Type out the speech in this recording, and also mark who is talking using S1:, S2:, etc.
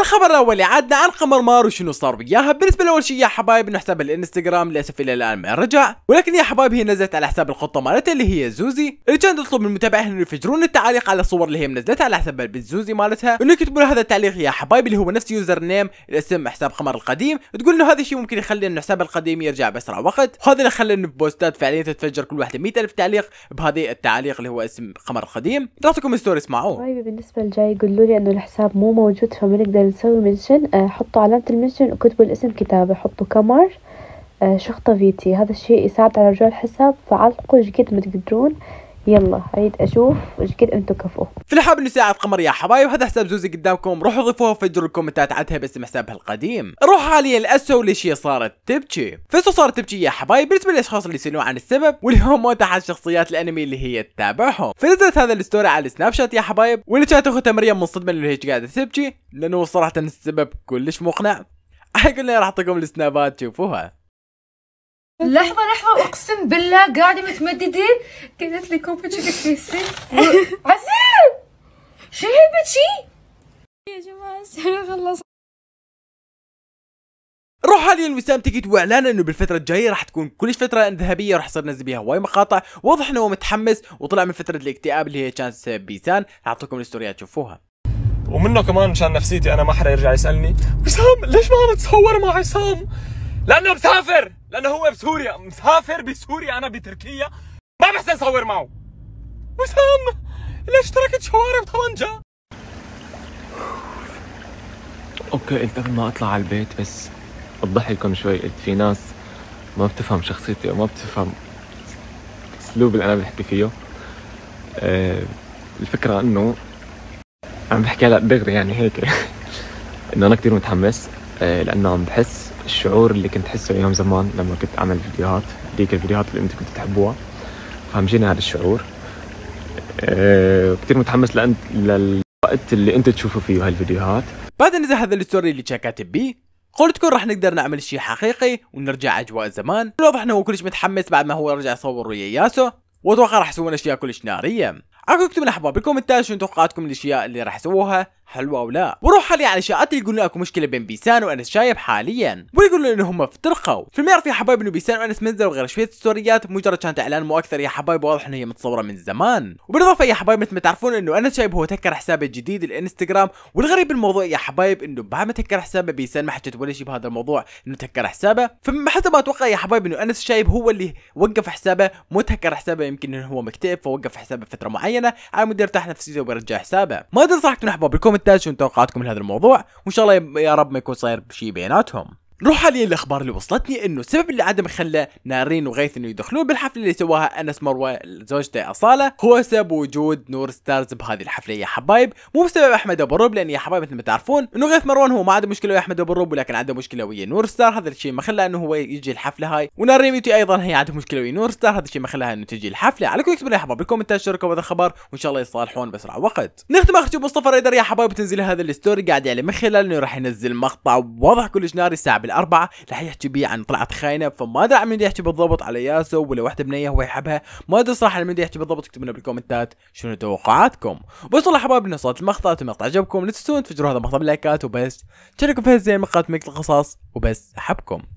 S1: الخبر الاول عدنا عن قمر مارو شنو صار وياها بالنسبه لاول شيء يا حبايب انه حساب الانستغرام للاسف الى الان ما رجع ولكن يا حبايب هي نزلت على حساب الخطه مالتها اللي هي زوزي اللي كان تطلب من متابعيها انه يفجرون التعليق على الصور اللي هي منزلتها على حساب البنت زوزي مالتها انه يكتبوا هذا التعليق يا حبايب اللي هو نفس يوزر نيم الاسم حساب قمر القديم تقول انه هذا الشيء ممكن يخلي انه حساب القديم يرجع باسرع وقت وهذا اللي خلى انه بوستات فعليا تتفجر كل واحده 100000 تعليق بهذه التعليق اللي هو اسم قمر القديم نعطيكم ستوري اسمعوه طيب، بالنسبه للجاي يقولوا لي انه الحساب مو موجود فما نقدر نسوي منشن آه، حطوا علامة المنشن وكتبوا الاسم كتابة حطوا كمر آه، شخطة فيتي هذا الشيء يساعد على رجوع الحساب فعلقوا جديد ما تقدرون يلا عيد اشوف ايش قد انتم كفو في الحاب نساعة قمر يا حبايب هذا حساب زوزي قدامكم روحوا ضيفوها وفجروا الكومنتات عدها باسم حسابها القديم روح حاليا لاسو ليش هي صارت تبكي فسو صارت تبكي يا حبايب بالنسبه للاشخاص اللي يسالون عن السبب واللي هم موتى عن شخصيات الانمي اللي هي تتابعهم فنزلت هذا الستوري على السناب شات يا حبايب واللي كانت اختها مريم منصدمه انه هي قاعده تبكي لانه صراحه السبب كلش مقنع قلنا راح اعطيكم السنابات تشوفوها
S2: لحظه لحظه اقسم بالله قاعده متمددين قالت لي كوبا كيسي عسل شو هالبشي يا جماعه السنه خلص
S1: روح حاليا وسام تيكيت واعلان انه بالفتره الجايه راح تكون كلش فتره ذهبيه راح يصير ننزل بيها هواي مقاطع واضح انه متحمس وطلع من فتره الاكتئاب اللي هي كانت بيسان راح اعطيكم الاستوريات تشوفوها ومنه كمان مشان نفسيتي انا ما حدا يرجع يسالني وسام ليش ما عم تصور مع عصام لانه مسافر لانه هو
S2: بسوريا مسافر بسوريا انا بتركيا ما بحسن صور معه وسام ليش تركت شوارب طنجة؟ اوكي قلت قبل ما اطلع على البيت بس اوضح لكم شوي قلت في ناس ما بتفهم شخصيتي وما بتفهم الاسلوب اللي انا بحكي فيه أه الفكره انه عم بحكي هلا دغري يعني هيك انه انا كثير متحمس آه، لانه عم بحس الشعور اللي كنت حسه ايام زمان لما كنت اعمل فيديوهات هذيك الفيديوهات اللي انت كنت تحبوها فعم جينا هذا الشعور آه، كثير متحمس لأنت للوقت اللي انت تشوفوا فيه هالفيديوهات
S1: بعد نزح هذا الستوري اللي كاتب بيه قلت لكم راح نقدر نعمل شيء حقيقي ونرجع اجواء زمان لو انه هو كلش متحمس بعد ما هو رجع صور ويا ياسو واتوقع راح يسوون اشياء كلش ناريه اكتبوا اكتبوا الاحباب بالكومنتات شنو توقعاتكم الاشياء اللي راح يسووها حلوه او لا وروح حاليا على الاشياءات اللي يقولون اكو مشكله بين بيسان وانس شايب حاليا ويقولون انهم افترقوا فيما يعرف يا حبايب انه بيسان وانس منزل غير شويه ستوريات مجرد كانت اعلان مو اكثر يا حبايب واضح انه هي متصوره من زمان وبالاضافه يا حبايب مثل ما تعرفون انه انس شايب هو تكر حسابه الجديد الانستغرام والغريب بالموضوع يا حبايب انه بعد ما تكر حسابه بيسان ما حكت ولا شيء بهذا الموضوع انه تكر حسابه فما حسب ما اتوقع يا حبايب انه انس شايب هو اللي وقف حسابه مو تكر حسابه يمكن انه هو مكتئب فوقف حسابه فتره معينه معينه على مود يرتاح نفسيته ويرجع حسابه ما ادري صراحه تنحبوا بالكومنتات شو توقعاتكم لهذا الموضوع وان شاء الله يا رب ما يكون صاير شيء بيناتهم نروح حاليا الاخبار اللي وصلتني انه السبب اللي عدم خلى نارين وغيث انه يدخلون بالحفله اللي سواها انس مروه زوجته اصاله هو سبب وجود نور ستارز بهذه الحفله يا حبايب مو بسبب احمد ابو الروب لان يا حبايب مثل ما تعرفون انه غيث مروان هو ما عنده مشكله ويا احمد ابو الروب ولكن عنده مشكله ويا نور ستار هذا الشيء ما خلى انه هو يجي الحفله هاي ونارين بيوتي ايضا هي عندها مشكله ويا نور ستار هذا الشيء ما خلاها انه تجي الحفله على كل اكتبوا يا حبايب بالكومنتات شاركوا هذا الخبر وان شاء الله يصالحون باسرع وقت نختم اخ مصطفى ريدر يا حبايب تنزل هذا الستوري قاعد يعلم من خلال انه راح ينزل مقطع واضح كلش ناري الساعه الأربعة راح يحكي بيه عن طلعت خاينه فما ادري عن مين يحكي بالضبط على ياسو ولا وحده بنيه هو يحبها ما ادري صراحه مين يحكي بالضبط اكتبوا لنا بالكومنتات شنو توقعاتكم بس والله حباب إن وصلت المقطع المقطع عجبكم لا تنسون تفجروا هذا المقطع باللايكات وبس تشاركوا في هالزين مقاطع مقطع القصص وبس احبكم